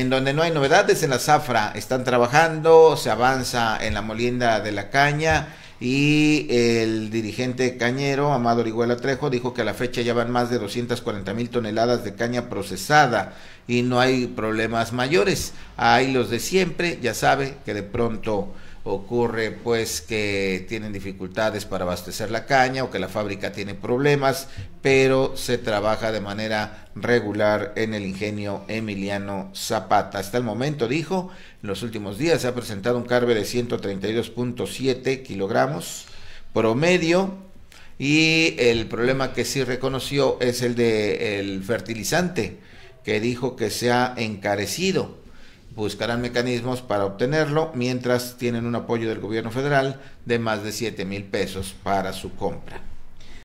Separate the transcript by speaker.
Speaker 1: en donde no hay novedades en la zafra. Están trabajando, se avanza en la molienda de la caña y el dirigente cañero, Amado Orihuela Trejo, dijo que a la fecha ya van más de 240 mil toneladas de caña procesada y no hay problemas mayores. Hay los de siempre, ya sabe que de pronto ocurre pues que tienen dificultades para abastecer la caña o que la fábrica tiene problemas, pero se trabaja de manera regular en el ingenio Emiliano Zapata. Hasta el momento, dijo, en los últimos días se ha presentado un carbe de 132.7 kilogramos promedio y el problema que sí reconoció es el del de fertilizante que dijo que se ha encarecido. Buscarán mecanismos para obtenerlo, mientras tienen un apoyo del gobierno federal de más de 7 mil pesos para su compra.